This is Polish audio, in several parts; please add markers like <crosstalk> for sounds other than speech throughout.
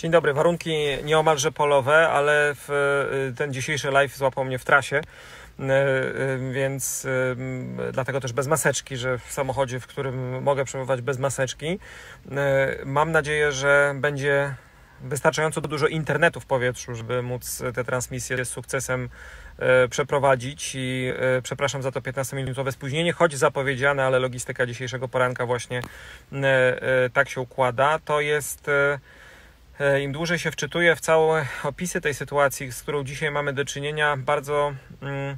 Dzień dobry, warunki nieomalże polowe, ale w, y, ten dzisiejszy live złapał mnie w trasie, y, y, więc dlatego też bez maseczki, że w samochodzie, w którym mogę przebywać bez maseczki. Mam nadzieję, że będzie wystarczająco dużo internetu w powietrzu, żeby móc tę transmisję z sukcesem przeprowadzić i przepraszam za to 15-minutowe spóźnienie, choć zapowiedziane, ale logistyka dzisiejszego poranka właśnie tak się układa. To jest E, im dłużej się wczytuję w całe opisy tej sytuacji, z którą dzisiaj mamy do czynienia, bardzo mm,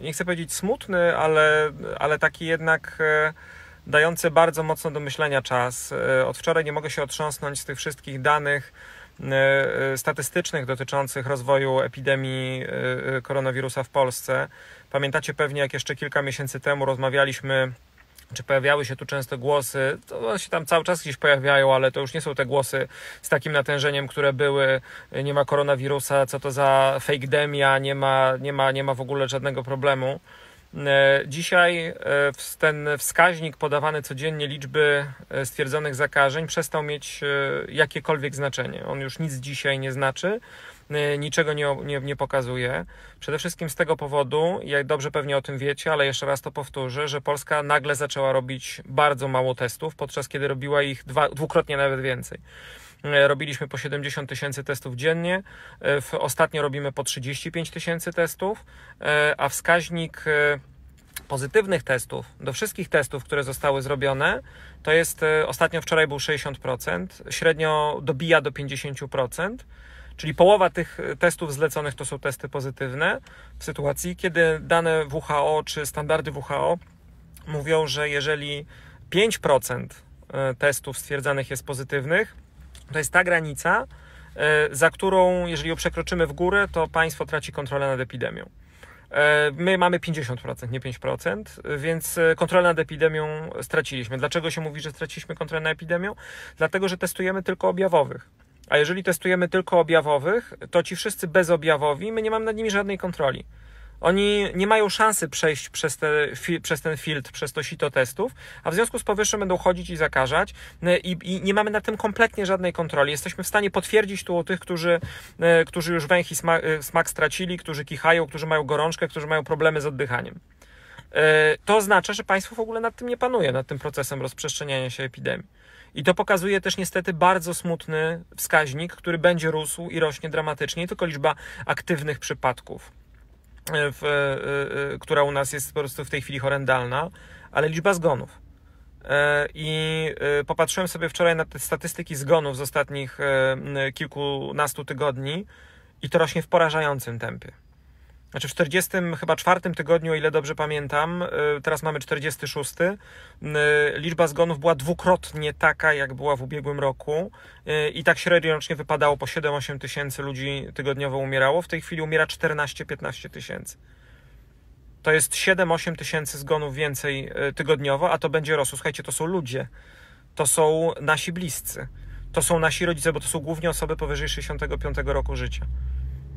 nie chcę powiedzieć smutny, ale, ale taki jednak e, dający bardzo mocno do myślenia czas. E, od wczoraj nie mogę się otrząsnąć z tych wszystkich danych statystycznych dotyczących rozwoju epidemii koronawirusa w Polsce. Pamiętacie pewnie, jak jeszcze kilka miesięcy temu rozmawialiśmy czy pojawiały się tu często głosy, to się tam cały czas gdzieś pojawiają, ale to już nie są te głosy z takim natężeniem, które były, nie ma koronawirusa, co to za fake demia, nie ma, nie ma, nie ma w ogóle żadnego problemu. E, dzisiaj e, ten wskaźnik podawany codziennie liczby e, stwierdzonych zakażeń przestał mieć jakiekolwiek znaczenie. On już nic dzisiaj nie znaczy. Y, niczego nie, nie, nie pokazuje. Przede wszystkim z tego powodu, jak dobrze pewnie o tym wiecie, ale jeszcze raz to powtórzę, że Polska nagle zaczęła robić bardzo mało testów, podczas kiedy robiła ich dwa, dwukrotnie nawet więcej. Y, robiliśmy po 70 tysięcy testów dziennie. Y, ostatnio robimy po 35 tysięcy testów, a wskaźnik pozytywnych testów, do wszystkich testów, które zostały zrobione, to jest ostatnio wczoraj był 60%, średnio dobija do 50%. Czyli połowa tych e, testów zleconych to są testy pozytywne w sytuacji, kiedy dane WHO czy standardy WHO mówią, że jeżeli 5% e, testów stwierdzanych jest pozytywnych, to jest ta granica, e, za którą, jeżeli ją przekroczymy w górę, to państwo traci kontrolę nad epidemią. My mamy 50%, nie 5%, więc kontrolę nad epidemią straciliśmy. Dlaczego się mówi, że straciliśmy kontrolę nad epidemią? Dlatego, że testujemy tylko objawowych. A jeżeli testujemy tylko objawowych, to ci wszyscy bezobjawowi, my nie mamy nad nimi żadnej kontroli. Oni nie mają szansy przejść przez, te, przez, ten filtr, przez to sito testów, a w związku z powyższym będą chodzić i zakażać e, i, i nie mamy na tym kompletnie żadnej kontroli. Jesteśmy w stanie potwierdzić tu o tych, którzy, e, którzy już węch i smak, e, smak stracili, którzy kichają, którzy mają gorączkę, którzy mają problemy z oddychaniem. To oznacza, że państwo w ogóle nad tym nie panuje, nad tym procesem rozprzestrzeniania się epidemii. I to pokazuje też niestety bardzo smutny wskaźnik, który będzie rósł i rośnie dramatycznie, tylko liczba aktywnych przypadków, e, w, e, e, która u nas jest po prostu w tej chwili horrendalna, ale liczba zgonów. I popatrzyłem sobie wczoraj na te statystyki zgonów z ostatnich kilkunastu tygodni i to rośnie w porażającym tempie znaczy w 40 chyba czwartym tygodniu, o ile dobrze pamiętam, y, teraz mamy 46, y, liczba zgonów była dwukrotnie taka, jak była w ubiegłym roku y, i tak średnio rocznie wypadało po 7-8 tysięcy ludzi tygodniowo umierało. W tej chwili umiera 14-15 tysięcy. To jest 7-8 tysięcy zgonów więcej tygodniowo, a to będzie rosło. Słuchajcie, to są ludzie, to są nasi bliscy, to są nasi rodzice, bo to są głównie osoby powyżej 65 roku życia.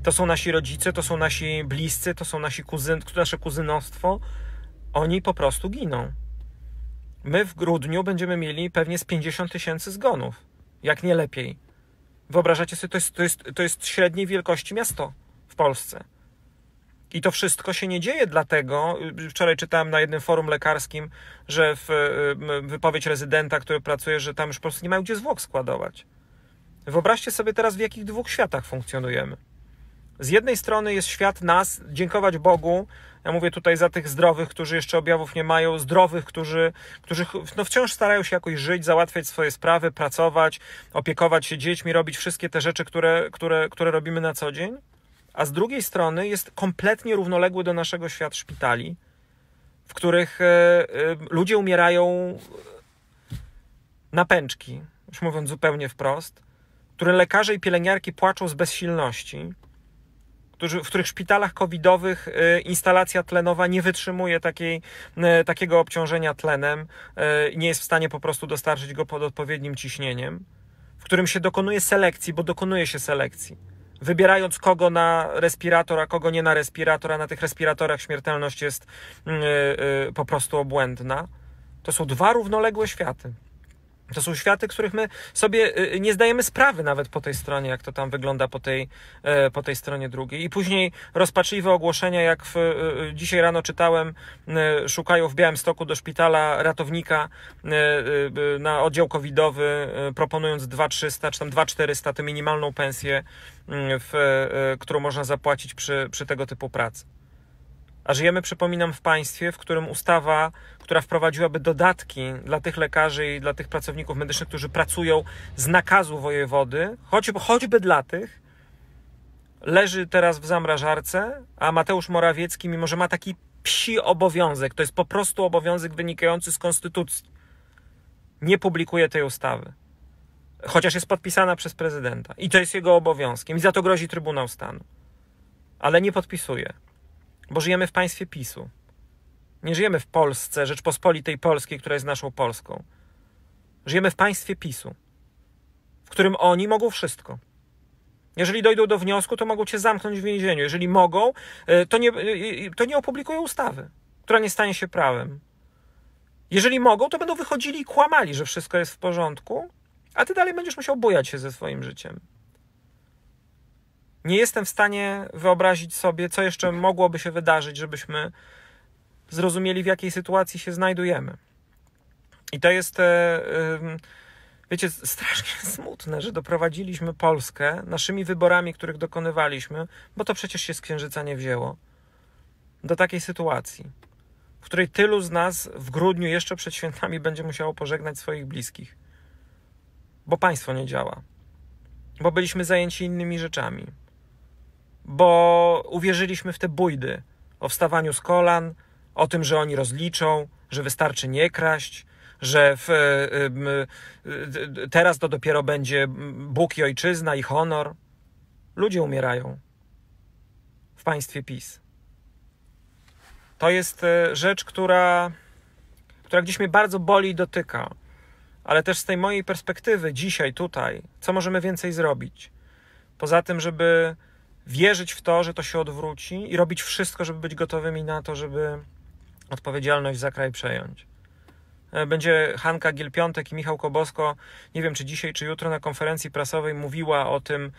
To są nasi rodzice, to są nasi bliscy, to są nasi kuzyn, nasze kuzynostwo. Oni po prostu giną. My w grudniu będziemy mieli pewnie z 50 tysięcy zgonów, jak nie lepiej. Wyobrażacie sobie, to jest, to, jest, to jest średniej wielkości miasto w Polsce. I to wszystko się nie dzieje dlatego, y, wczoraj czytałem na jednym forum lekarskim, że w y, wypowiedź rezydenta, który pracuje, że tam już po prostu nie mają gdzie zwłok składować. Wyobraźcie sobie teraz, w jakich dwóch światach funkcjonujemy z jednej strony jest świat nas, dziękować Bogu, ja mówię tutaj za tych zdrowych, którzy jeszcze objawów nie mają, zdrowych, którzy, którzy no wciąż starają się jakoś żyć, załatwiać swoje sprawy, pracować, opiekować się dziećmi, robić wszystkie te rzeczy, które, które, które robimy na co dzień. A z drugiej strony jest kompletnie równoległy do naszego świat szpitali, w których e, e, ludzie umierają na pęczki, już mówiąc zupełnie wprost, które lekarze i pielęgniarki płaczą z bezsilności w których szpitalach covidowych y, instalacja tlenowa nie wytrzymuje takiej, y, takiego obciążenia tlenem, y, nie jest w stanie po prostu dostarczyć go pod odpowiednim ciśnieniem, w którym się dokonuje selekcji, bo dokonuje się selekcji. Wybierając kogo na respirator, a kogo nie na respirator, a na tych respiratorach śmiertelność jest po prostu obłędna. To są dwa równoległe światy. To są światy, których my sobie y, y, nie zdajemy sprawy nawet po tej stronie, jak to tam wygląda po tej, e, po tej stronie drugiej. I później rozpaczliwe ogłoszenia, jak w, y, dzisiaj rano czytałem, szukają w stoku do szpitala ratownika na oddział covidowy, proponując 2300 czy tam 2400, tę minimalną pensję, w, którą można zapłacić przy, przy tego typu pracy. A żyjemy, przypominam, w państwie, w którym ustawa, która wprowadziłaby dodatki dla tych lekarzy i dla tych pracowników medycznych, którzy pracują z nakazu wojewody, choćby, choćby dla tych, leży teraz w zamrażarce, a Mateusz Morawiecki, mimo że ma taki psi obowiązek, to jest po prostu obowiązek wynikający z konstytucji, nie publikuje tej ustawy. Chociaż jest podpisana przez prezydenta. I to jest jego obowiązkiem. I za to grozi Trybunał Stanu. Ale nie podpisuje bo żyjemy w państwie PiSu. Nie żyjemy w Polsce, Rzeczpospolitej Polskiej, która jest naszą Polską. Żyjemy w państwie PiSu, w którym oni mogą wszystko. Jeżeli dojdą do wniosku, to mogą cię zamknąć w więzieniu. Jeżeli mogą, y, to nie, y, y, to nie opublikują ustawy, która nie stanie się prawem. Jeżeli mogą, to będą wychodzili i kłamali, że wszystko jest w porządku, a ty dalej będziesz musiał bujać się ze swoim życiem nie jestem w stanie wyobrazić sobie, co jeszcze mogłoby się wydarzyć, żebyśmy zrozumieli, w jakiej sytuacji się znajdujemy. I to jest, e, wiecie, strasznie <laughs> smutne, że doprowadziliśmy Polskę naszymi wyborami, których dokonywaliśmy, bo to przecież się z Księżyca nie wzięło, do takiej sytuacji, w której tylu z nas w grudniu, jeszcze przed świętami, będzie musiało pożegnać swoich bliskich, bo państwo nie działa, bo byliśmy zajęci innymi rzeczami bo uwierzyliśmy w te bójdy o wstawaniu z kolan, o tym, że oni rozliczą, że wystarczy nie kraść, że w, e, e, teraz to dopiero będzie Bóg i ojczyzna i honor. Ludzie umierają w państwie PiS. To jest e, rzecz, która, która gdzieś mnie bardzo boli i dotyka, ale też z tej mojej perspektywy, dzisiaj, tutaj, co możemy więcej zrobić? Poza tym, żeby wierzyć w to, że to się odwróci i robić wszystko, żeby być gotowymi na to, żeby odpowiedzialność za kraj przejąć. E, będzie Hanka Gielpiątek i Michał Kobosko, nie wiem czy dzisiaj, czy jutro na konferencji prasowej mówiła o tym,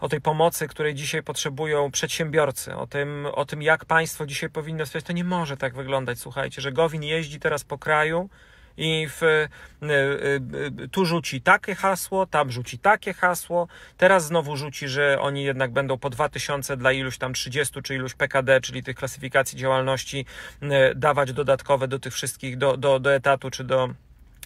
o tej pomocy, której dzisiaj potrzebują przedsiębiorcy, o tym, o tym jak państwo dzisiaj powinno wspierać. To nie może tak wyglądać, słuchajcie, że Gowin jeździ teraz po kraju, i w, e, e, e, tu rzuci takie hasło, tam rzuci takie hasło, teraz znowu rzuci, że oni jednak będą po 2000 dla iluś tam 30 czy iluś PKD, czyli tych klasyfikacji działalności, dawać dodatkowe do tych wszystkich, do, do, do etatu czy do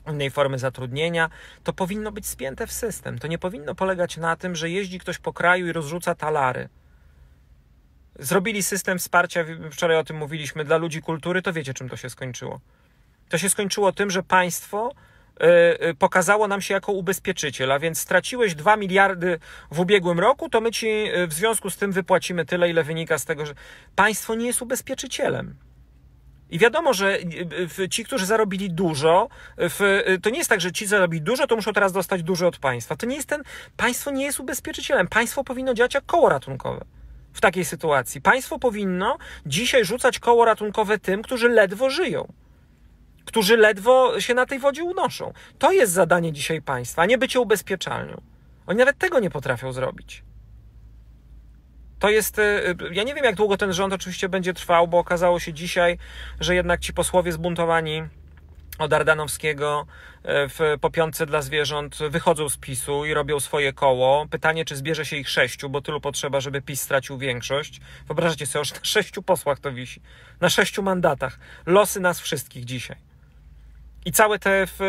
innej formy zatrudnienia, to powinno być spięte w system. To nie powinno polegać na tym, że jeździ ktoś po kraju i rozrzuca talary. Zrobili system wsparcia, wczoraj o tym mówiliśmy, dla ludzi kultury, to wiecie, czym to się skończyło to się skończyło tym, że państwo y, y, pokazało nam się jako ubezpieczyciel, a więc straciłeś 2 miliardy w ubiegłym roku, to my ci y, w związku z tym wypłacimy tyle, ile wynika z tego, że państwo nie jest ubezpieczycielem. I wiadomo, że ci, którzy zarobili dużo, w, to nie jest tak, że ci zarobili dużo, to muszą teraz dostać dużo od państwa. To nie jest ten, państwo nie jest ubezpieczycielem. Państwo powinno działać jak koło ratunkowe w takiej sytuacji. Państwo powinno dzisiaj rzucać koło ratunkowe tym, którzy ledwo żyją którzy ledwo się na tej wodzie unoszą. To jest zadanie dzisiaj państwa, a nie bycie ubezpieczalnią. Oni nawet tego nie potrafią zrobić. To jest. Y, y, ja nie wiem, jak długo ten rząd oczywiście będzie trwał, bo okazało się dzisiaj, że jednak ci posłowie zbuntowani od Ardanowskiego y, w popiące dla zwierząt wychodzą z PiSu i robią swoje koło. Pytanie, czy zbierze się ich sześciu, bo tylu potrzeba, żeby PiS stracił większość. Wyobraźcie sobie, że na sześciu posłach to wisi. Na sześciu mandatach. Losy nas wszystkich dzisiaj. I całe te, w,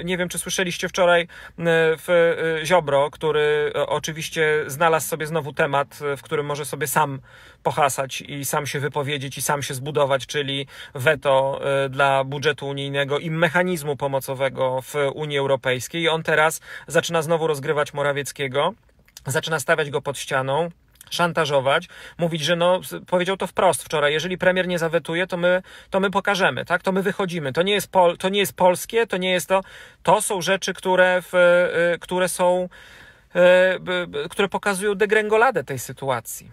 y, nie wiem czy słyszeliście wczoraj, w y, y, Ziobro, który oczywiście znalazł sobie znowu temat, w którym może sobie sam pohasać i sam się wypowiedzieć i sam się zbudować, czyli weto dla budżetu unijnego i mechanizmu pomocowego w Unii Europejskiej. I on teraz zaczyna znowu rozgrywać Morawieckiego, zaczyna stawiać go pod ścianą szantażować, mówić, że no, powiedział to wprost wczoraj, jeżeli premier nie zawetuje, to my, to my pokażemy, tak, to my wychodzimy, to nie jest, pol, to nie jest polskie, to nie jest to, to są rzeczy, które, w, e, które są, e, które pokazują degręgoladę tej sytuacji,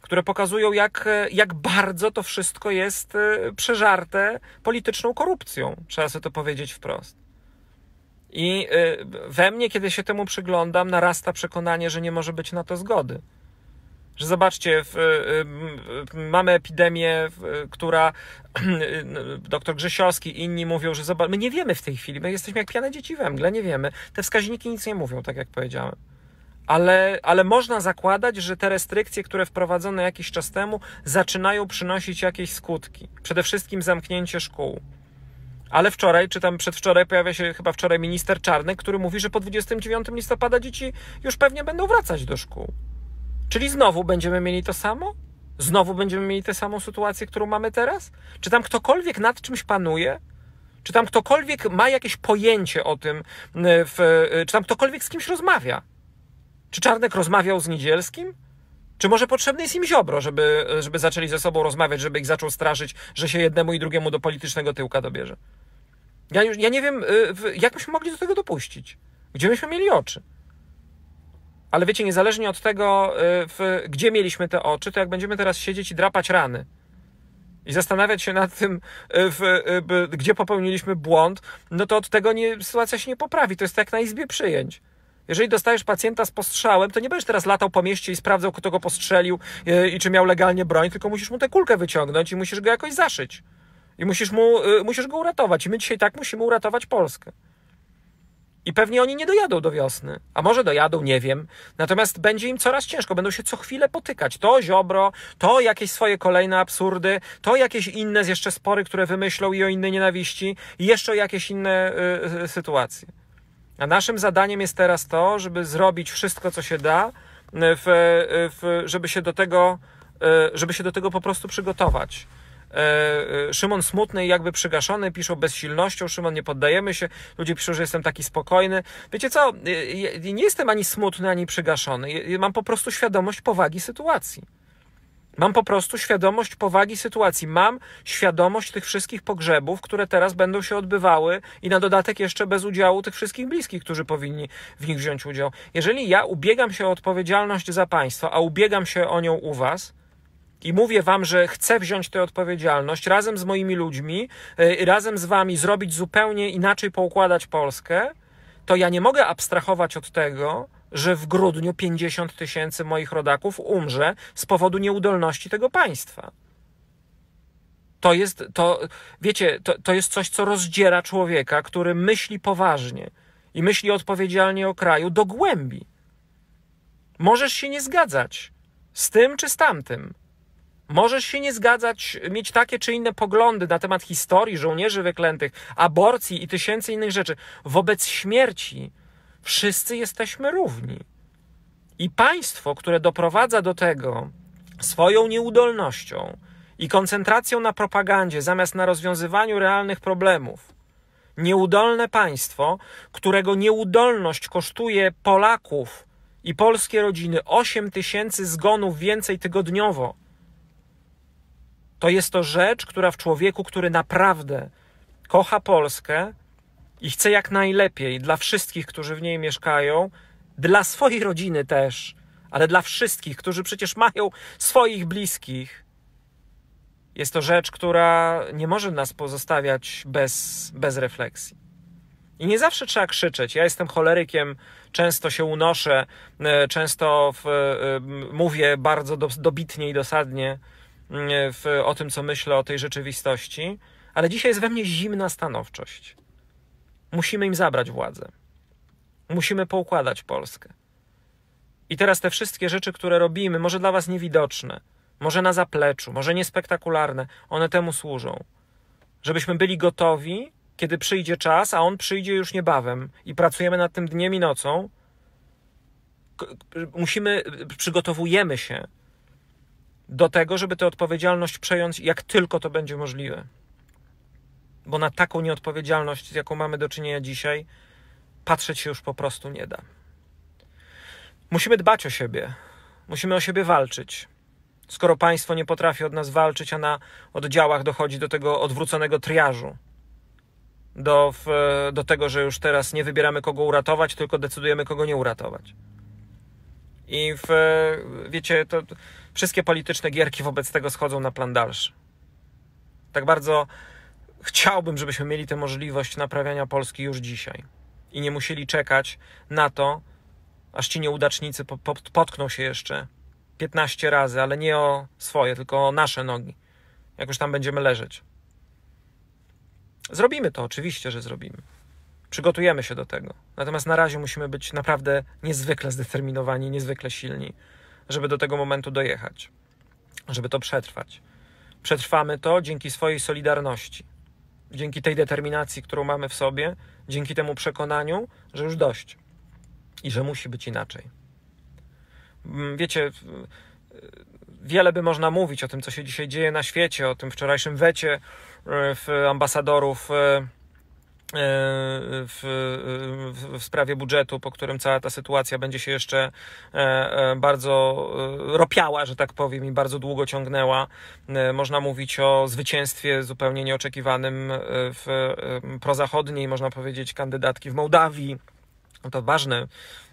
które pokazują, jak, e, jak bardzo to wszystko jest przeżarte polityczną korupcją, trzeba sobie to powiedzieć wprost. I we mnie, kiedy się temu przyglądam, narasta przekonanie, że nie może być na to zgody. Że zobaczcie, w, y, y, y, mamy epidemię, w, która <clears throat> no, doktor Grzesiowski i inni mówią, że zobacz, my nie wiemy w tej chwili, my jesteśmy jak piane dzieci we nie wiemy. Te wskaźniki nic nie mówią, tak jak powiedziałem. Ale, ale można zakładać, że te restrykcje, które wprowadzono jakiś czas temu, zaczynają przynosić jakieś skutki. Przede wszystkim zamknięcie szkół. Ale wczoraj, czy tam przedwczoraj, pojawia się chyba wczoraj minister Czarny, który mówi, że po 29 listopada dzieci już pewnie będą wracać do szkół. Czyli znowu będziemy mieli to samo? Znowu będziemy mieli tę samą sytuację, którą mamy teraz? Czy tam ktokolwiek nad czymś panuje? Czy tam ktokolwiek ma jakieś pojęcie o tym, e, w, e, czy tam ktokolwiek z kimś rozmawia? Czy Czarnek rozmawiał z Niedzielskim? Czy może potrzebny jest im Ziobro, żeby, e, żeby zaczęli ze sobą rozmawiać, żeby ich zaczął straszyć, że się jednemu i drugiemu do politycznego tyłka dobierze? Ja, już, ja nie wiem, jak myśmy mogli do tego dopuścić. Gdzie myśmy mieli oczy? Ale wiecie, niezależnie od tego, y, w, gdzie mieliśmy te oczy, to jak będziemy teraz siedzieć i drapać rany i zastanawiać się nad tym, y, w, w, y, gdzie popełniliśmy błąd, no to od tego nie, sytuacja się nie poprawi. To jest tak jak na izbie przyjęć. Jeżeli dostajesz pacjenta z postrzałem, to nie będziesz teraz latał po mieście i sprawdzał, kto go postrzelił i czy miał legalnie broń, tylko musisz mu tę kulkę wyciągnąć i musisz go jakoś zaszyć. I musisz, mu, musisz go uratować. I my dzisiaj tak musimy uratować Polskę. I pewnie oni nie dojadą do wiosny, a może dojadą, nie wiem. Natomiast będzie im coraz ciężko, będą się co chwilę potykać. To ziobro, to jakieś swoje kolejne absurdy, to jakieś inne jeszcze spory, które wymyślą i o innej nienawiści, i jeszcze jakieś inne y, y, sytuacje. A naszym zadaniem jest teraz to, żeby zrobić wszystko, co się da, w, w, żeby się do tego, y, żeby się do tego po prostu przygotować. E, e, Szymon smutny i jakby przygaszony, piszą bezsilnością, Szymon nie poddajemy się, ludzie piszą, że jestem taki spokojny. Wiecie co, e, nie jestem ani smutny, ani przygaszony, mam po prostu świadomość powagi sytuacji. Mam po prostu świadomość powagi sytuacji, mam świadomość tych wszystkich pogrzebów, które teraz będą się odbywały i na dodatek jeszcze bez udziału tych wszystkich bliskich, którzy powinni w nich wziąć udział. Jeżeli ja ubiegam się o odpowiedzialność za państwo, a ubiegam się o nią u was, i mówię wam, że chcę wziąć tę odpowiedzialność razem z moimi ludźmi, y, razem z wami zrobić zupełnie inaczej, poukładać Polskę, to ja nie mogę abstrahować od tego, że w grudniu 50 tysięcy moich rodaków umrze z powodu nieudolności tego państwa. To jest, to, wiecie, to, to jest coś, co rozdziera człowieka, który myśli poważnie i myśli odpowiedzialnie o kraju do głębi. Możesz się nie zgadzać z tym czy z tamtym, Możesz się nie zgadzać, mieć takie czy inne poglądy na temat historii, żołnierzy wyklętych, aborcji i tysięcy innych rzeczy. Wobec śmierci wszyscy jesteśmy równi. I państwo, które doprowadza do tego swoją nieudolnością i koncentracją na propagandzie zamiast na rozwiązywaniu realnych problemów, nieudolne państwo, którego nieudolność kosztuje Polaków i polskie rodziny 8 tysięcy zgonów więcej tygodniowo to jest to rzecz, która w człowieku, który naprawdę kocha Polskę i chce jak najlepiej dla wszystkich, którzy w niej mieszkają, dla swojej rodziny też, ale dla wszystkich, którzy przecież mają swoich bliskich. Jest to rzecz, która nie może nas pozostawiać bez, bez refleksji. I nie zawsze trzeba krzyczeć. Ja jestem cholerykiem, często się unoszę, e, często w, e, mówię bardzo dobitnie i dosadnie E, w, o tym, co myślę o tej rzeczywistości, ale dzisiaj jest we mnie zimna stanowczość. Musimy im zabrać władzę. Musimy poukładać Polskę. I teraz te wszystkie rzeczy, które robimy, może dla Was niewidoczne, może na zapleczu, może niespektakularne, one temu służą. Żebyśmy byli gotowi, kiedy przyjdzie czas, a on przyjdzie już niebawem i pracujemy nad tym dniem i nocą. Musimy, przygotowujemy się do tego, żeby tę odpowiedzialność przejąć jak tylko to będzie możliwe. Bo na taką nieodpowiedzialność, z jaką mamy do czynienia dzisiaj, patrzeć się już po prostu nie da. Musimy dbać o siebie, musimy o siebie walczyć. Skoro państwo nie potrafi od nas walczyć, a na oddziałach dochodzi do tego odwróconego triażu, do, do tego, że już teraz nie wybieramy kogo uratować, tylko decydujemy kogo nie uratować. I w, wiecie, to wszystkie polityczne gierki wobec tego schodzą na plan dalszy. Tak bardzo chciałbym, żebyśmy mieli tę możliwość naprawiania Polski już dzisiaj i nie musieli czekać na to, aż ci nieudacznicy potkną się jeszcze 15 razy, ale nie o swoje, tylko o nasze nogi, jak już tam będziemy leżeć. Zrobimy to, oczywiście, że zrobimy. Przygotujemy się do tego. Natomiast na razie musimy być naprawdę niezwykle zdeterminowani, niezwykle silni żeby do tego momentu dojechać, żeby to przetrwać. Przetrwamy to dzięki swojej solidarności, dzięki tej determinacji, którą mamy w sobie, dzięki temu przekonaniu, że już dość i że musi być inaczej. Mm, wiecie, y, wiele by można mówić o tym, co się dzisiaj dzieje na świecie, o tym wczorajszym wecie y, ambasadorów y, E, w, w, sprawie budżetu, po którym cała ta sytuacja będzie się jeszcze e, e, bardzo ropiała, że tak powiem, i bardzo długo ciągnęła. Można mówić o zwycięstwie zupełnie nieoczekiwanym w prozachodniej, można powiedzieć, kandydatki w Mołdawii. To ważne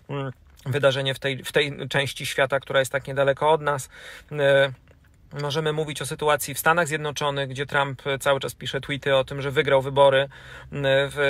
mm, wydarzenie w tej, w tej części świata, która jest tak niedaleko od nas. Możemy mówić o sytuacji w Stanach Zjednoczonych, gdzie Trump cały czas pisze tweety o tym, że wygrał wybory,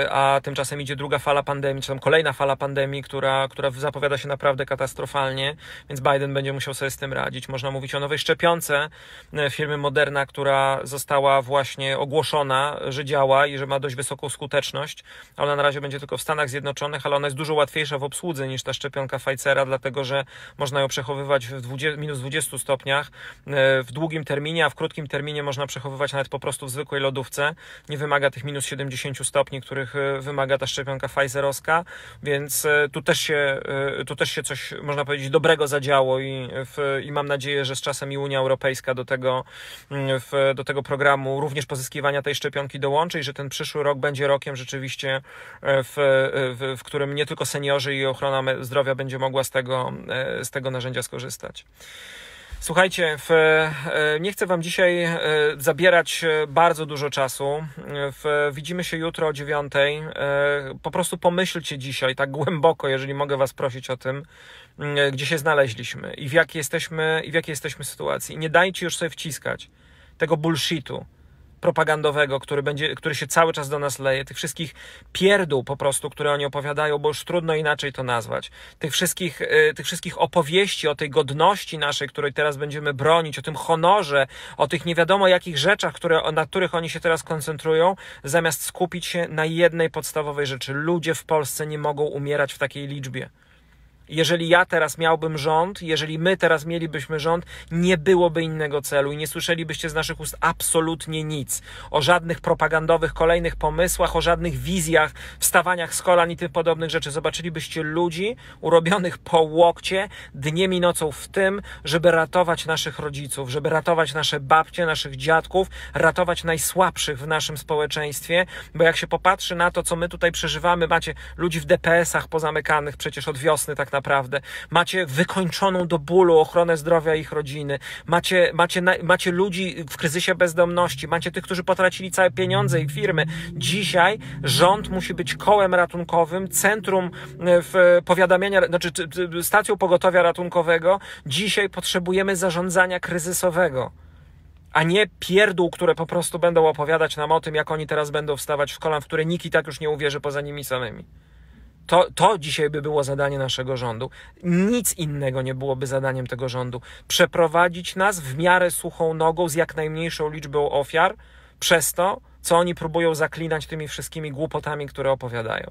a tymczasem idzie druga fala pandemii, czy tam kolejna fala pandemii, która, która zapowiada się naprawdę katastrofalnie, więc Biden będzie musiał sobie z tym radzić. Można mówić o nowej szczepionce e, firmy Moderna, która została właśnie ogłoszona, że działa i że ma dość wysoką skuteczność. Ona na razie będzie tylko w Stanach Zjednoczonych, ale ona jest dużo łatwiejsza w obsłudze niż ta szczepionka Pfizera, dlatego że można ją przechowywać w 20, minus 20 stopniach, e, w długim terminie, a w krótkim terminie można przechowywać nawet po prostu w zwykłej lodówce. Nie wymaga tych minus 70 stopni, których e, wymaga ta szczepionka Pfizerowska, więc e, tu też się, e, tu też się coś, można powiedzieć, dobrego zadziało i, w, i mam nadzieję, że z czasem i Unia Europejska do tego, mm, w, do tego programu również pozyskiwania tej szczepionki dołączy i że ten przyszły rok będzie rokiem rzeczywiście, w, w, w którym nie tylko seniorzy i ochrona zdrowia będzie mogła z tego, z tego narzędzia skorzystać. Słuchajcie, w, e, nie chcę Wam dzisiaj e, zabierać e, bardzo dużo czasu. W, widzimy się jutro o dziewiątej. Po prostu pomyślcie dzisiaj tak głęboko, jeżeli mogę Was prosić o tym, mm, gdzie się znaleźliśmy i w jakiej jesteśmy, i w jakiej jesteśmy sytuacji. I nie dajcie już sobie wciskać tego bullshitu propagandowego, który, będzie, który się cały czas do nas leje, tych wszystkich pierdół po prostu, które oni opowiadają, bo już trudno inaczej to nazwać, tych wszystkich, y, tych wszystkich opowieści o tej godności naszej, której teraz będziemy bronić, o tym honorze, o tych nie wiadomo jakich rzeczach, które, na których oni się teraz koncentrują, zamiast skupić się na jednej podstawowej rzeczy. Ludzie w Polsce nie mogą umierać w takiej liczbie. Jeżeli ja teraz miałbym rząd, jeżeli my teraz mielibyśmy rząd, nie byłoby innego celu i nie słyszelibyście z naszych ust absolutnie nic o żadnych propagandowych kolejnych pomysłach, o żadnych wizjach, wstawaniach z kolan i tym podobnych rzeczy. Zobaczylibyście ludzi urobionych po łokcie dniem i nocą w tym, żeby ratować naszych rodziców, żeby ratować nasze babcie, naszych dziadków, ratować najsłabszych w naszym społeczeństwie, bo jak się popatrzy na to, co my tutaj przeżywamy, macie ludzi w DPS-ach pozamykanych przecież od wiosny tak naprawdę. Macie wykończoną do bólu ochronę zdrowia ich rodziny. Macie, macie, macie ludzi w kryzysie bezdomności. Macie tych, którzy potracili całe pieniądze i firmy. Dzisiaj rząd musi być kołem ratunkowym, centrum e, w powiadamiania, znaczy stacją pogotowia ratunkowego. Dzisiaj potrzebujemy zarządzania kryzysowego a nie pierdół, które po prostu będą opowiadać nam o tym, jak oni teraz będą wstawać w kolan, w które nikt i tak już nie uwierzy poza nimi samymi. To, to dzisiaj by było zadanie naszego rządu. Nic innego nie byłoby zadaniem tego rządu. Przeprowadzić nas w miarę suchą nogą z jak najmniejszą liczbą ofiar przez to, co oni próbują zaklinać tymi wszystkimi głupotami, które opowiadają.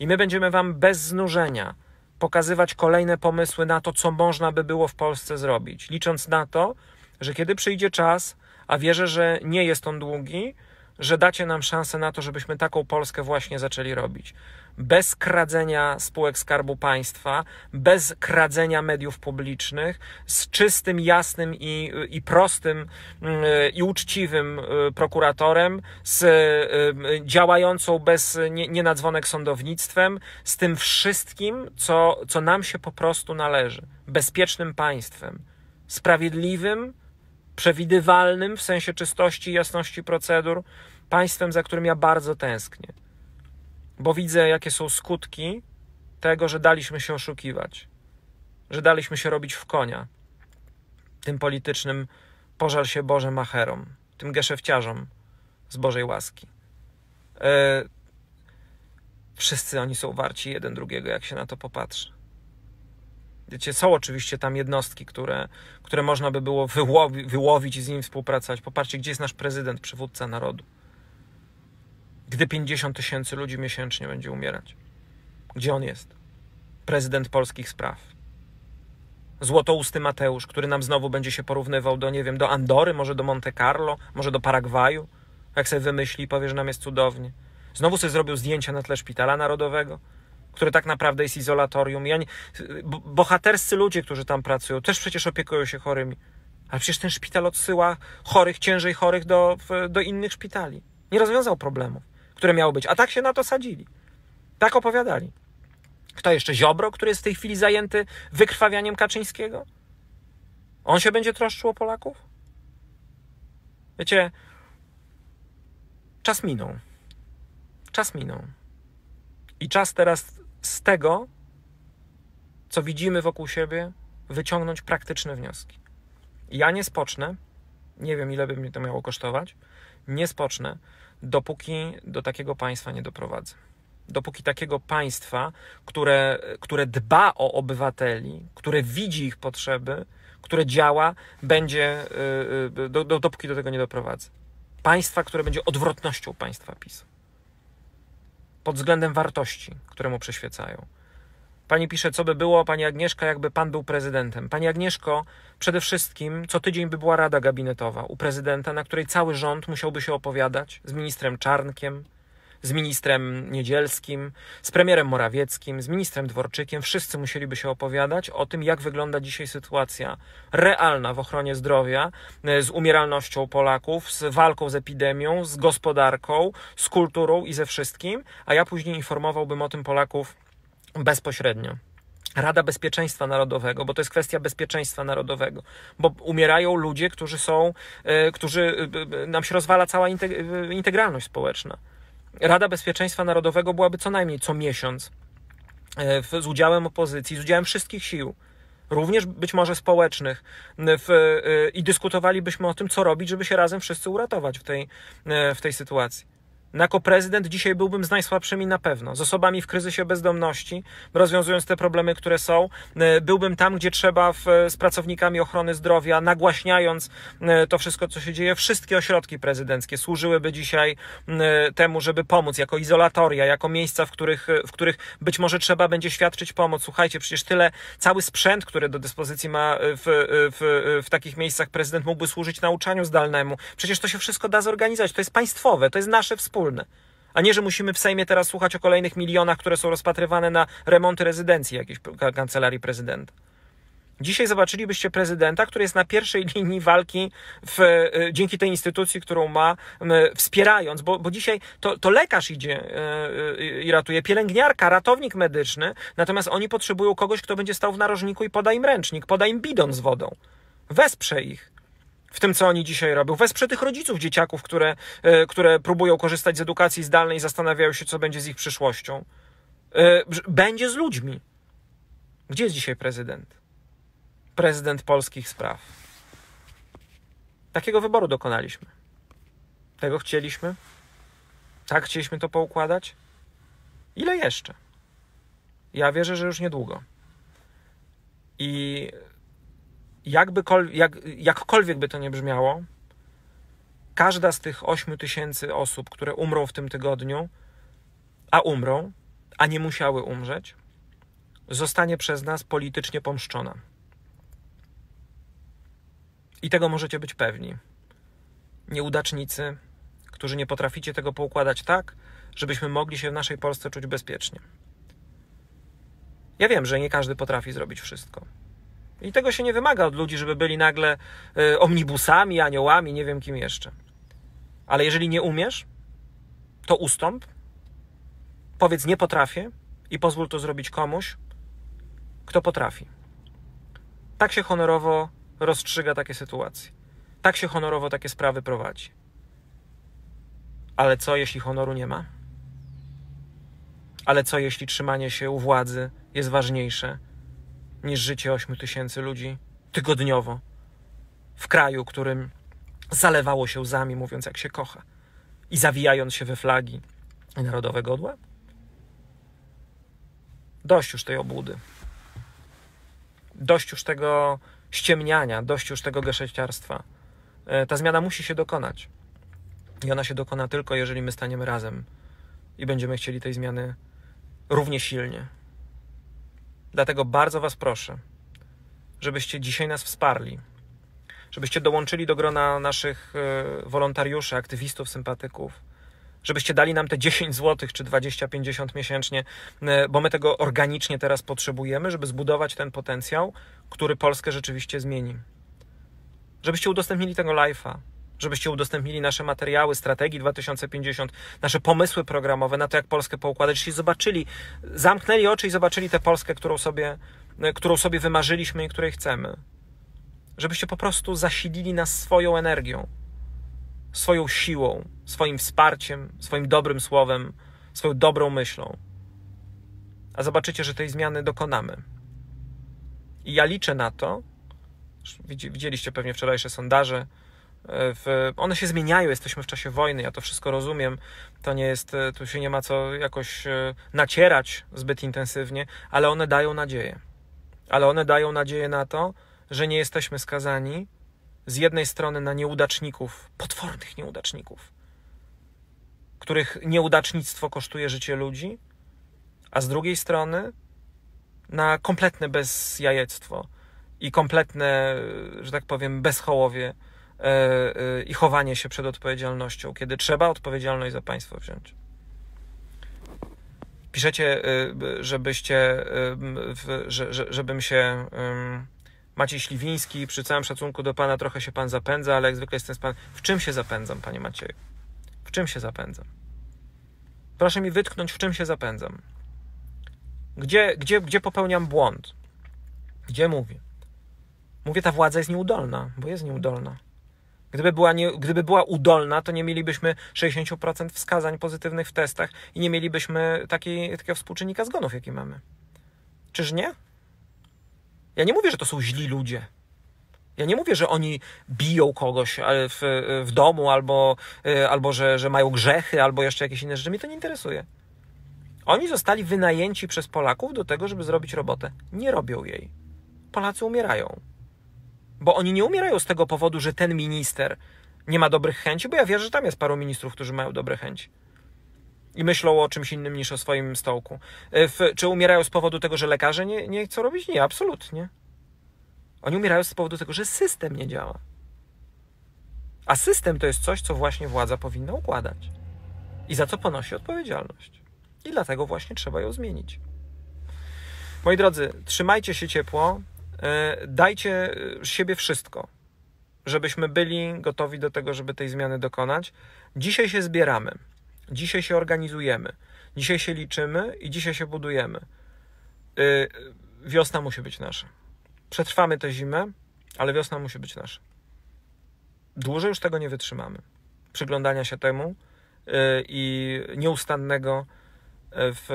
I my będziemy Wam bez znużenia pokazywać kolejne pomysły na to, co można by było w Polsce zrobić, licząc na to, że kiedy przyjdzie czas, a wierzę, że nie jest on długi, że dacie nam szansę na to, żebyśmy taką Polskę właśnie zaczęli robić bez kradzenia spółek Skarbu Państwa, bez kradzenia mediów publicznych, z czystym, jasnym i, i prostym mm, i uczciwym y, prokuratorem, z y, y, działającą bez nie, nie sądownictwem, z tym wszystkim, co, co nam się po prostu należy. Bezpiecznym państwem, sprawiedliwym, przewidywalnym w sensie czystości i jasności procedur, państwem, za którym ja bardzo tęsknię bo widzę, jakie są skutki tego, że daliśmy się oszukiwać, że daliśmy się robić w konia tym politycznym pożal się Boże macherom, tym geszefciarzom z Bożej łaski. E, wszyscy oni są warci jeden drugiego, jak się na to popatrzy. Wiecie, są oczywiście tam jednostki, które, które można by było wyłowi, wyłowić i z nim współpracować. Popatrzcie, gdzie jest nasz prezydent, przywódca narodu gdy 50 tysięcy ludzi miesięcznie będzie umierać? Gdzie on jest? Prezydent polskich spraw. Złotousty Mateusz, który nam znowu będzie się porównywał do, nie wiem, do Andory, może do Monte Carlo, może do Paragwaju. Jak sobie wymyśli i powie, że nam jest cudownie. Znowu sobie zrobił zdjęcia na tle Szpitala Narodowego, które tak naprawdę jest izolatorium. Ja nie... Bohaterscy ludzie, którzy tam pracują, też przecież opiekują się chorymi. Ale przecież ten szpital odsyła chorych, ciężej chorych do, do innych szpitali. Nie rozwiązał problemów które miało być. A tak się na to sadzili. Tak opowiadali. Kto jeszcze? Ziobro, który jest w tej chwili zajęty wykrwawianiem Kaczyńskiego? On się będzie troszczył o Polaków? Wiecie, czas minął. Czas minął. I czas teraz z tego, co widzimy wokół siebie, wyciągnąć praktyczne wnioski. Ja nie spocznę, nie wiem ile by mnie to miało kosztować, nie spocznę, dopóki do takiego państwa nie doprowadzę. Dopóki takiego państwa, które, które dba o obywateli, które widzi ich potrzeby, które działa, będzie, y, y, do, do, dopóki do tego nie doprowadzę. Państwa, które będzie odwrotnością państwa PiS. Pod względem wartości, które mu przyświecają. Pani pisze, co by było, pani Agnieszka, jakby pan był prezydentem. Pani Agnieszko, przede wszystkim co tydzień by była rada gabinetowa u prezydenta, na której cały rząd musiałby się opowiadać z ministrem Czarnkiem, z ministrem Niedzielskim, z premierem Morawieckim, z ministrem Dworczykiem. Wszyscy musieliby się opowiadać o tym, jak wygląda dzisiaj sytuacja realna w ochronie zdrowia, e, z umieralnością Polaków, z walką z epidemią, z gospodarką, z kulturą i ze wszystkim, a ja później informowałbym o tym Polaków bezpośrednio. Rada Bezpieczeństwa Narodowego, bo to jest kwestia bezpieczeństwa narodowego, bo umierają ludzie, którzy są, e, którzy e, e, nam się rozwala cała integralność społeczna. Rada Bezpieczeństwa Narodowego byłaby co najmniej co miesiąc z udziałem opozycji, z udziałem wszystkich sił, również być może społecznych, w, i dyskutowalibyśmy o tym, co robić, żeby się razem wszyscy uratować w tej, w tej sytuacji jako prezydent dzisiaj byłbym z najsłabszymi na pewno, z osobami w kryzysie bezdomności, rozwiązując te problemy, które są. E, byłbym tam, gdzie trzeba, w, z pracownikami ochrony zdrowia, nagłaśniając e, to wszystko, co się dzieje. Wszystkie ośrodki prezydenckie służyłyby dzisiaj e, temu, żeby pomóc, jako izolatoria, jako miejsca, w których, w których być może trzeba będzie świadczyć pomoc. Słuchajcie, przecież tyle, cały sprzęt, który do dyspozycji ma w, w, w takich miejscach prezydent, mógłby służyć nauczaniu zdalnemu. Przecież to się wszystko da zorganizować. To jest państwowe, to jest nasze wspólne a nie, że musimy w Sejmie teraz słuchać o kolejnych milionach, które są rozpatrywane na remonty rezydencji jakiejś kancelarii prezydenta. Dzisiaj zobaczylibyście prezydenta, który jest na pierwszej <laughs> linii walki w, e, dzięki tej instytucji, którą ma, wspierając, bo, bo dzisiaj to, to lekarz idzie e, e, i ratuje, pielęgniarka, ratownik medyczny, natomiast oni potrzebują kogoś, kto będzie stał w narożniku i poda im ręcznik, poda im bidon z wodą. Wesprze ich w tym, co oni dzisiaj robią. Wesprze tych rodziców dzieciaków, które, e, które próbują korzystać z edukacji zdalnej i zastanawiają się, co będzie z ich przyszłością. E, będzie z ludźmi. Gdzie jest dzisiaj prezydent? Prezydent polskich spraw. Takiego wyboru dokonaliśmy. Tego chcieliśmy? Tak chcieliśmy to poukładać? Ile jeszcze? Ja wierzę, że już niedługo. I jak, jakkolwiek by to nie brzmiało, każda z tych 8 tysięcy osób, które umrą w tym tygodniu, a umrą, a nie musiały umrzeć, zostanie przez nas politycznie pomszczona. I tego możecie być pewni. Nieudacznicy, którzy nie potraficie tego poukładać tak, żebyśmy mogli się w naszej Polsce czuć bezpiecznie. Ja wiem, że nie każdy potrafi zrobić wszystko. I tego się nie wymaga od ludzi, żeby byli nagle e, omnibusami, aniołami, nie wiem kim jeszcze. Ale jeżeli nie umiesz, to ustąp. Powiedz nie potrafię i pozwól to zrobić komuś, kto potrafi. Tak się honorowo rozstrzyga takie sytuacje. Tak się honorowo takie sprawy prowadzi. Ale co jeśli honoru nie ma? Ale co jeśli trzymanie się u władzy jest ważniejsze niż życie 8 tysięcy ludzi tygodniowo w kraju, którym zalewało się łzami, mówiąc jak się kocha i zawijając się we flagi narodowe godła. Dość już tej obłudy. Dość już tego ściemniania, dość już tego geszeciarstwa. E, ta zmiana musi się dokonać. I ona się dokona tylko, jeżeli my staniemy razem i będziemy chcieli tej zmiany równie silnie. Dlatego bardzo Was proszę, żebyście dzisiaj nas wsparli, żebyście dołączyli do grona naszych e, wolontariuszy, aktywistów, sympatyków, żebyście dali nam te 10 zł czy 20-50 miesięcznie, e, bo my tego organicznie teraz potrzebujemy, żeby zbudować ten potencjał, który Polskę rzeczywiście zmieni. Żebyście udostępnili tego live'a, żebyście udostępnili nasze materiały, strategii 2050, nasze pomysły programowe na to, jak Polskę poukładać, żebyście zobaczyli, zamknęli oczy i zobaczyli tę Polskę, którą sobie, e, którą sobie wymarzyliśmy i której chcemy. Żebyście po prostu zasilili nas swoją energią, swoją siłą, swoim wsparciem, swoim dobrym słowem, swoją dobrą myślą. A zobaczycie, że tej zmiany dokonamy. I ja liczę na to, widzieliście pewnie wczorajsze sondaże, E, w, one się zmieniają, jesteśmy w czasie wojny, ja to wszystko rozumiem. To nie jest, e, tu się nie ma co jakoś e, nacierać zbyt intensywnie, ale one dają nadzieję. Ale one dają nadzieję na to, że nie jesteśmy skazani z jednej strony na nieudaczników, potwornych nieudaczników, których nieudacznictwo kosztuje życie ludzi, a z drugiej strony na kompletne bezjajectwo i kompletne, że tak powiem, bezchołowie E, e, i chowanie się przed odpowiedzialnością, kiedy trzeba odpowiedzialność za państwo wziąć. Piszecie, e, żebyście, że, żebym się. Maciej Śliwiński, przy całym szacunku do pana, trochę się pan zapędza, ale jak zwykle jestem z pan. W czym się zapędzam, panie Macieju? W czym się zapędzam? Proszę mi wytknąć, w czym się zapędzam. Gdzie, gdzie, gdzie popełniam błąd? Gdzie mówię? Mówię, ta władza jest nieudolna, bo jest nieudolna. Gdyby była, nie, gdyby była udolna, to nie mielibyśmy 60% wskazań pozytywnych w testach i nie mielibyśmy takiej, takiego współczynnika zgonów, jaki mamy. Czyż nie? Ja nie mówię, że to są źli ludzie. Ja nie mówię, że oni biją kogoś e, w, e, w domu, albo, e, albo że, że mają grzechy, albo jeszcze jakieś inne rzeczy. mi to nie interesuje. Oni zostali wynajęci przez Polaków do tego, żeby zrobić robotę. Nie robią jej. Polacy umierają. Bo oni nie umierają z tego powodu, że ten minister nie ma dobrych chęci, bo ja wierzę, że tam jest paru ministrów, którzy mają dobre chęci i myślą o czymś innym niż o swoim stołku. E, w, czy umierają z powodu tego, że lekarze nie, nie chcą robić? Nie, absolutnie. Oni umierają z powodu tego, że system nie działa. A system to jest coś, co właśnie władza powinna układać i za co ponosi odpowiedzialność. I dlatego właśnie trzeba ją zmienić. Moi drodzy, trzymajcie się ciepło. E, dajcie e, siebie wszystko, żebyśmy byli gotowi do tego, żeby tej zmiany dokonać. Dzisiaj się zbieramy, dzisiaj się organizujemy, dzisiaj się liczymy i dzisiaj się budujemy. E, wiosna musi być nasza. Przetrwamy tę zimę, ale wiosna musi być nasza. Dłużej już tego nie wytrzymamy. Przyglądania się temu i nieustannego w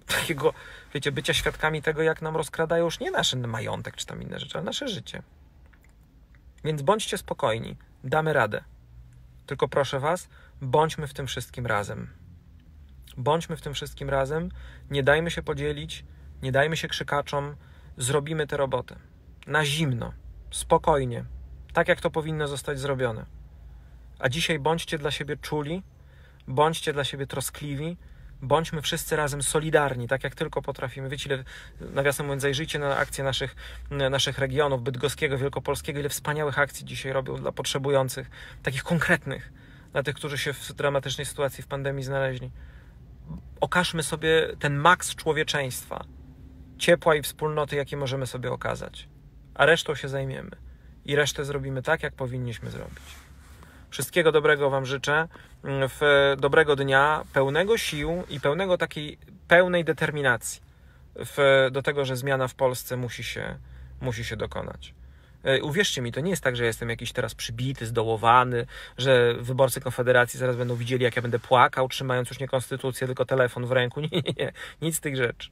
e, takiego, wiecie, bycia świadkami tego, jak nam rozkradają już nie nasz majątek czy tam inne rzeczy, ale nasze życie. Więc bądźcie spokojni, damy radę. Tylko proszę Was, bądźmy w tym wszystkim razem. Bądźmy w tym wszystkim razem, nie dajmy się podzielić, nie dajmy się krzykaczom, zrobimy tę robotę. Na zimno, spokojnie, tak jak to powinno zostać zrobione. A dzisiaj bądźcie dla siebie czuli, bądźcie dla siebie troskliwi, bądźmy wszyscy razem solidarni, tak jak tylko potrafimy. Wiecie, ile, nawiasem mówiąc, zajrzyjcie na akcje naszych, naszych regionów, bydgoskiego, wielkopolskiego, ile wspaniałych akcji dzisiaj robią dla potrzebujących, takich konkretnych, dla tych, którzy się w dramatycznej sytuacji w pandemii znaleźli. Okażmy sobie ten maks człowieczeństwa, ciepła i wspólnoty, jakie możemy sobie okazać, a resztą się zajmiemy. I resztę zrobimy tak, jak powinniśmy zrobić. Wszystkiego dobrego Wam życzę, mm, w dobrego dnia, pełnego sił i pełnego takiej pełnej determinacji w, do tego, że zmiana w Polsce musi się, musi się dokonać. E, uwierzcie mi, to nie jest tak, że jestem jakiś teraz przybity, zdołowany, że wyborcy Konfederacji zaraz będą widzieli, jak ja będę płakał, trzymając już nie konstytucję, tylko telefon w ręku. <laughs> Nie, nie, nie. Nic z tych rzeczy.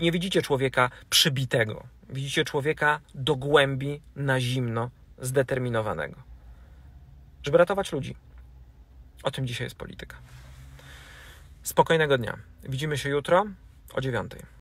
Nie widzicie człowieka przybitego. Widzicie człowieka do głębi, na zimno, zdeterminowanego żeby ratować ludzi. O tym dzisiaj jest polityka. Spokojnego dnia. Widzimy się jutro o dziewiątej.